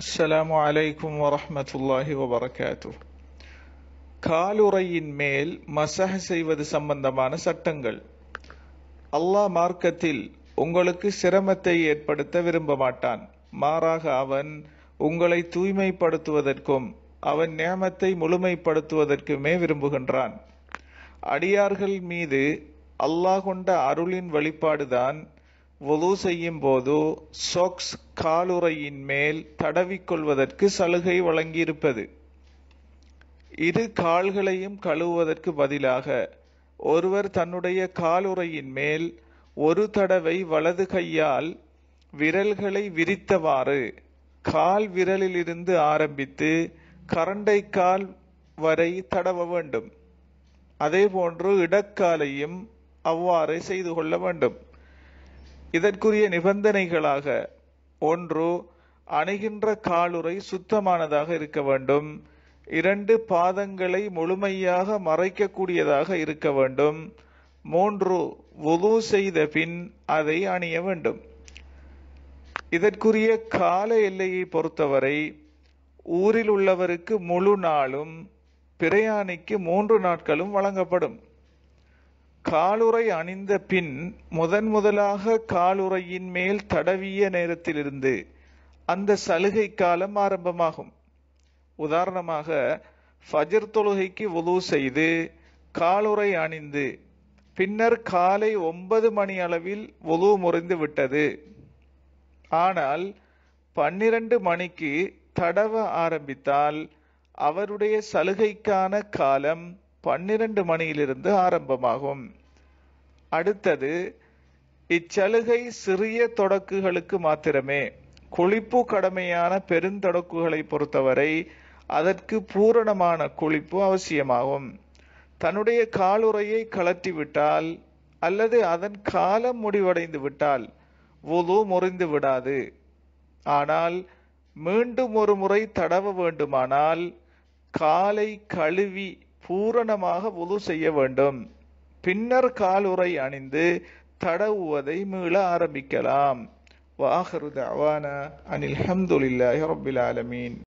அஸ்ஸலாம் அலைக்கும் வரமத்துல்லாஹி வபரகாத்து காலுறையின் மேல் மசக செய்வது சம்பந்தமான சட்டங்கள் அல்லாஹ் மார்க்கத்தில் உங்களுக்கு சிரமத்தை ஏற்படுத்த விரும்ப மாட்டான் மாறாக அவன் உங்களை தூய்மைப்படுத்துவதற்கும் அவன் நியமத்தை முழுமைப்படுத்துவதற்குமே விரும்புகின்றான் அடியார்கள் மீது அல்லாஹ் கொண்ட அருளின் வழிபாடுதான் ஒலு செய்யும் போது சோக்ஸ் காலுறையின் மேல் தடவிக்கொள்வதற்கு சலுகை வழங்கியிருப்பது இரு கால்களையும் கழுவுவதற்கு பதிலாக ஒருவர் தன்னுடைய காலுறையின் மேல் ஒரு தடவை வலது கையால் விரல்களை விரித்தவாறு கால் விரலிலிருந்து ஆரம்பித்து கரண்டை கால் வரை தடவ வேண்டும் அதேபோன்று இடக்காலையும் அவ்வாறே செய்து கொள்ள வேண்டும் இதற்குரிய நிபந்தனைகளாக ஒன்று அணுகின்ற காலுறை சுத்தமானதாக இருக்க வேண்டும் இரண்டு பாதங்களை முழுமையாக மறைக்கக்கூடியதாக இருக்க வேண்டும் மூன்று உது செய்த பின் அதை அணிய வேண்டும் இதற்குரிய கால எல்லையை பொறுத்தவரை ஊரில் உள்ளவருக்கு முழு நாளும் பிரயாணிக்கு மூன்று நாட்களும் வழங்கப்படும் காலுறை அணிந்த பின் முதன் முதலாக காலுறையின் மேல் தடவிய நேரத்திலிருந்து அந்த சலுகை காலம் ஆரம்பமாகும் உதாரணமாக ஃபஜர் தொழுகைக்கு உதவு செய்து காலுறை அணிந்து பின்னர் காலை ஒன்பது மணி அளவில் உதவு முறைந்து விட்டது ஆனால் பன்னிரண்டு மணிக்கு தடவ ஆரம்பித்தால் அவருடைய சலுகைக்கான காலம் பன்னிரண்டு மணியிலிருந்து ஆரம்பமாகும் அடுத்தது இச்சலுகை சிறிய தொடக்குகளுக்கு மாத்திரமே குளிப்பு கடமையான பெருந்தொடக்குகளை பொறுத்தவரை அதற்கு பூரணமான குளிப்பு அவசியமாகும் தன்னுடைய காலுறையை கலற்றிவிட்டால் அல்லது அதன் காலம் முடிவடைந்து விட்டால் உது முறிந்து விடாது ஆனால் மீண்டும் ஒரு முறை தடவ வேண்டுமானால் காலை கழுவி பூரணமாக உது செய்ய வேண்டும் பின்னர் காலுறை அணிந்து தடவுவதை மீள ஆரம்பிக்கலாம் வாஹருதாவான அனில் ஹம்துலில்லாஹி ரபில் ஆலமீன்